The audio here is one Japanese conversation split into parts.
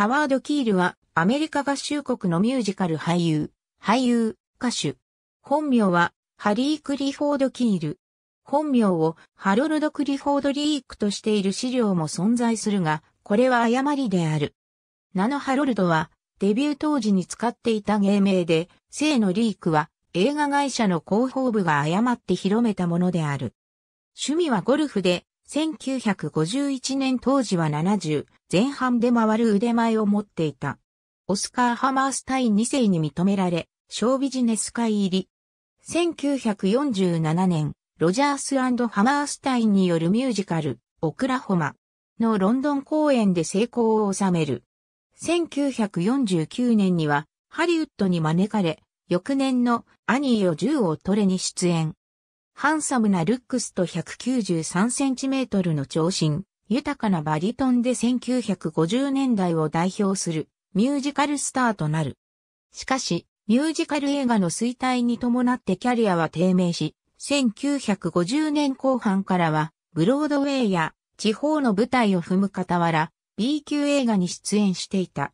ハワード・キールはアメリカ合衆国のミュージカル俳優、俳優、歌手。本名はハリー・クリフォード・キール。本名をハロルド・クリフォード・リークとしている資料も存在するが、これは誤りである。名のハロルドはデビュー当時に使っていた芸名で、姓のリークは映画会社の広報部が誤って広めたものである。趣味はゴルフで1951年当時は70前半で回る腕前を持っていた。オスカー・ハマースタイン2世に認められ、小ビジネス界入り。1947年、ロジャースハマースタインによるミュージカル、オクラホマのロンドン公演で成功を収める。1949年にはハリウッドに招かれ、翌年のアニーを銃を取れに出演。ハンサムなルックスと193センチメートルの長身、豊かなバリトンで1950年代を代表するミュージカルスターとなる。しかし、ミュージカル映画の衰退に伴ってキャリアは低迷し、1950年後半からは、ブロードウェイや地方の舞台を踏む傍ら、B 級映画に出演していた。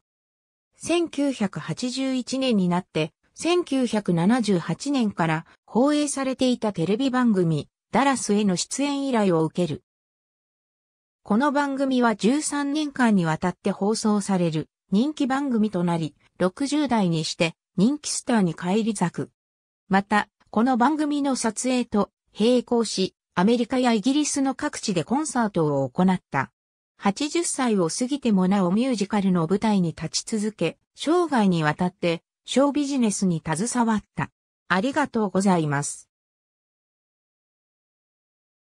1981年になって、1978年から放映されていたテレビ番組、ダラスへの出演依頼を受ける。この番組は13年間にわたって放送される人気番組となり、60代にして人気スターに返り咲く。また、この番組の撮影と並行し、アメリカやイギリスの各地でコンサートを行った。80歳を過ぎてもなおミュージカルの舞台に立ち続け、生涯にわたってショービジネスに携わった。ありがとうございます。